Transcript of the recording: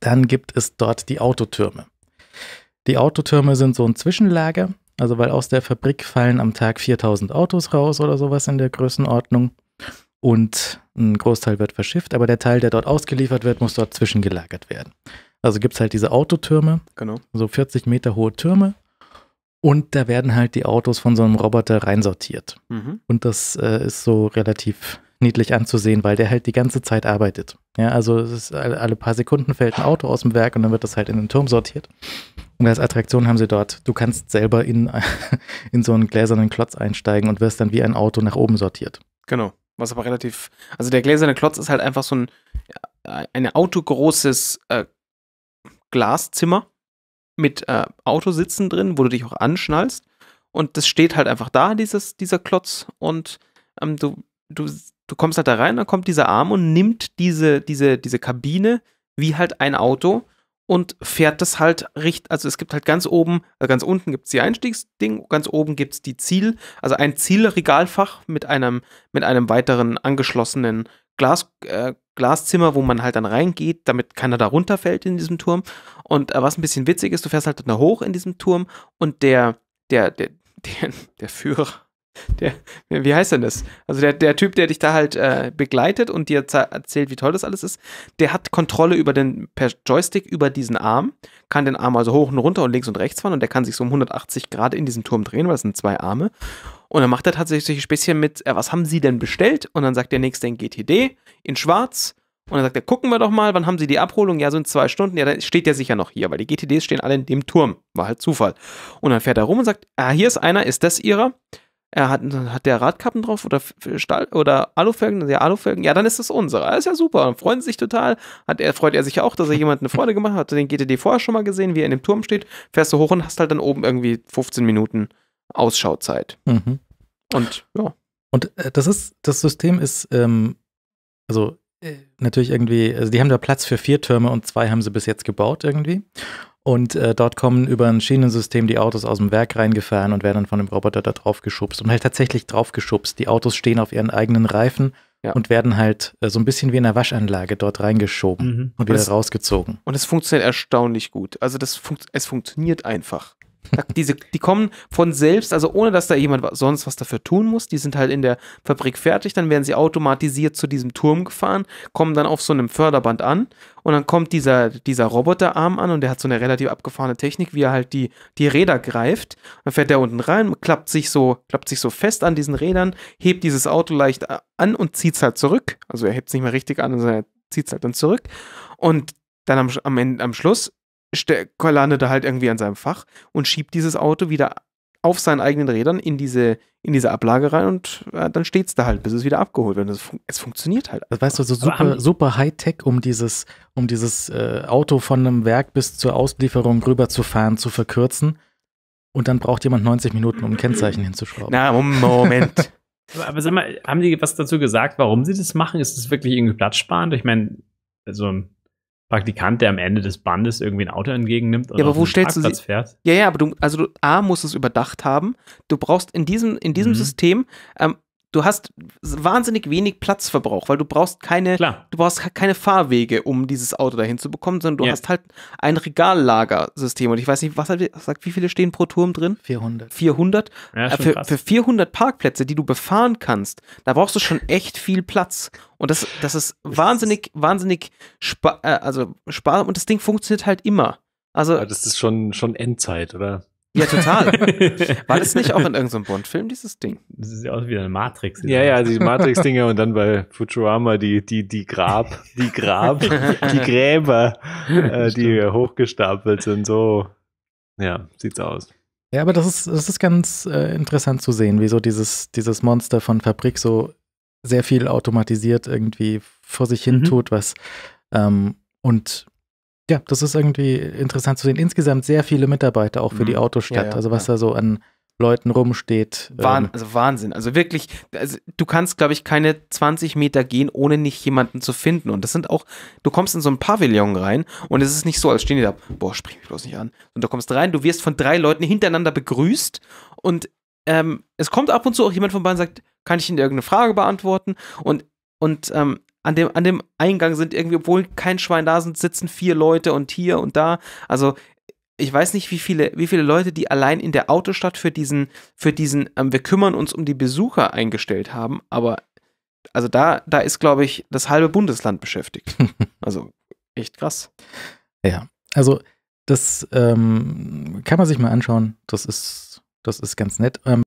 dann gibt es dort die Autotürme. Die Autotürme sind so ein Zwischenlager, also weil aus der Fabrik fallen am Tag 4000 Autos raus oder sowas in der Größenordnung und ein Großteil wird verschifft, aber der Teil, der dort ausgeliefert wird, muss dort zwischengelagert werden. Also gibt es halt diese Autotürme, genau. so 40 Meter hohe Türme und da werden halt die Autos von so einem Roboter reinsortiert. Mhm. Und das äh, ist so relativ niedlich anzusehen, weil der halt die ganze Zeit arbeitet. Ja, also ist, alle paar Sekunden fällt ein Auto aus dem Werk und dann wird das halt in den Turm sortiert. Und als Attraktion haben sie dort, du kannst selber in, in so einen gläsernen Klotz einsteigen und wirst dann wie ein Auto nach oben sortiert. Genau. Was aber relativ, also der gläserne Klotz ist halt einfach so ein, äh, ein autogroßes äh, Glaszimmer mit äh, Autositzen drin, wo du dich auch anschnallst. Und das steht halt einfach da, dieses, dieser Klotz. Und ähm, du, du du kommst halt da rein, dann kommt dieser Arm und nimmt diese, diese, diese Kabine wie halt ein Auto und fährt das halt richtig, also es gibt halt ganz oben, also ganz unten gibt es die Einstiegsding, ganz oben gibt es die Ziel, also ein Zielregalfach mit einem, mit einem weiteren angeschlossenen Glas, äh, Glaszimmer, wo man halt dann reingeht, damit keiner da runterfällt in diesem Turm. Und äh, was ein bisschen witzig ist, du fährst halt dann hoch in diesem Turm und der, der, der, der, der Führer, der, wie heißt denn das? Also der, der Typ, der dich da halt äh, begleitet und dir erzählt, wie toll das alles ist, der hat Kontrolle über den, per Joystick über diesen Arm, kann den Arm also hoch und runter und links und rechts fahren und der kann sich so um 180 Grad in diesen Turm drehen, weil das sind zwei Arme. Und dann macht er tatsächlich ein Späßchen mit, äh, was haben sie denn bestellt? Und dann sagt der nächste in GTD, in schwarz. Und dann sagt er, gucken wir doch mal, wann haben sie die Abholung? Ja, so in zwei Stunden. Ja, dann steht der sicher noch hier, weil die GTDs stehen alle in dem Turm. War halt Zufall. Und dann fährt er rum und sagt, ah, hier ist einer, ist das ihrer? Er hat, hat der Radkappen drauf oder Stahl oder Alufelgen, ja Alufelgen. Ja, dann ist das unsere. Das ist ja super. Und freuen sich total. Hat er freut er sich auch, dass er jemand eine Freude gemacht hat. Den GTD vorher schon mal gesehen, wie er in dem Turm steht. Fährst du hoch und hast halt dann oben irgendwie 15 Minuten Ausschauzeit. Mhm. Und ja. Und äh, das ist das System ist ähm, also äh, natürlich irgendwie, also die haben da Platz für vier Türme und zwei haben sie bis jetzt gebaut irgendwie. Und äh, dort kommen über ein Schienensystem die Autos aus dem Werk reingefahren und werden dann von dem Roboter da drauf geschubst. Und halt tatsächlich drauf geschubst. Die Autos stehen auf ihren eigenen Reifen ja. und werden halt äh, so ein bisschen wie in einer Waschanlage dort reingeschoben mhm. und wieder und es, rausgezogen. Und es funktioniert erstaunlich gut. Also das fun es funktioniert einfach. Diese, die kommen von selbst, also ohne dass da jemand sonst was dafür tun muss. Die sind halt in der Fabrik fertig, dann werden sie automatisiert zu diesem Turm gefahren, kommen dann auf so einem Förderband an und dann kommt dieser, dieser Roboterarm an und der hat so eine relativ abgefahrene Technik, wie er halt die, die Räder greift. Dann fährt der unten rein, klappt sich, so, klappt sich so fest an diesen Rädern, hebt dieses Auto leicht äh, an und zieht es halt zurück. Also er hebt es nicht mehr richtig an, sondern er zieht es halt dann zurück. Und dann am, am, am Schluss landet er halt irgendwie an seinem Fach und schiebt dieses Auto wieder auf seinen eigenen Rädern in diese, in diese Ablage rein und äh, dann steht es da halt, bis es wieder abgeholt wird. Das fun es funktioniert halt. Also, weißt du, so super, super Hightech, um dieses, um dieses äh, Auto von einem Werk bis zur Auslieferung rüberzufahren, zu verkürzen. Und dann braucht jemand 90 Minuten, um ein Kennzeichen hinzuschrauben. Na, Moment. aber, aber sag mal, haben die was dazu gesagt, warum sie das machen? Ist das wirklich irgendwie platzsparend? Ich meine, also Praktikant, der am Ende des Bandes irgendwie ein Auto entgegennimmt und ja, aber wo stellst du sie? Fährt. Ja, ja, aber du, also du, A, musst es überdacht haben. Du brauchst in diesem, in diesem mhm. System, ähm, du hast wahnsinnig wenig Platzverbrauch, weil du brauchst keine, Klar. du brauchst keine Fahrwege, um dieses Auto dahin zu bekommen, sondern du ja. hast halt ein Regallagersystem. Und ich weiß nicht, was sagt, wie viele stehen pro Turm drin? 400. 400. Ja, äh, für, für, 400 Parkplätze, die du befahren kannst, da brauchst du schon echt viel Platz. Und das, das ist wahnsinnig, wahnsinnig spa äh, also spar und das Ding funktioniert halt immer. Also, ja, das ist schon, schon Endzeit, oder? Ja, total. War das nicht auch in irgendeinem Bond-Film, dieses Ding? Das ist ja auch wieder eine Matrix. Ja, ja, die Matrix-Dinger und dann bei Futurama die, die, die Grab, die Grab, die Gräber, äh, die hochgestapelt sind. So, ja, sieht's aus. Ja, aber das ist, das ist ganz äh, interessant zu sehen, wie so dieses, dieses Monster von Fabrik so sehr viel automatisiert irgendwie vor sich hin mhm. tut, was ähm, und ja, das ist irgendwie interessant zu sehen. Insgesamt sehr viele Mitarbeiter auch für mhm. die Autostadt. Ja, ja, also was ja. da so an Leuten rumsteht. Ähm. Wahn, also Wahnsinn. Also wirklich, also du kannst, glaube ich, keine 20 Meter gehen, ohne nicht jemanden zu finden. Und das sind auch, du kommst in so ein Pavillon rein und es ist nicht so, als stehen die da, boah, sprich mich bloß nicht an. Und du kommst rein, du wirst von drei Leuten hintereinander begrüßt und ähm, es kommt ab und zu auch jemand von beiden und sagt, kann ich Ihnen irgendeine Frage beantworten? Und, und ähm, an dem, an dem Eingang sind irgendwie, obwohl kein Schwein da sind, sitzen vier Leute und hier und da. Also ich weiß nicht, wie viele, wie viele Leute, die allein in der Autostadt für diesen, für diesen, ähm, wir kümmern uns um die Besucher eingestellt haben, aber also da, da ist, glaube ich, das halbe Bundesland beschäftigt. Also echt krass. Ja, also das ähm, kann man sich mal anschauen. Das ist, das ist ganz nett. Ähm,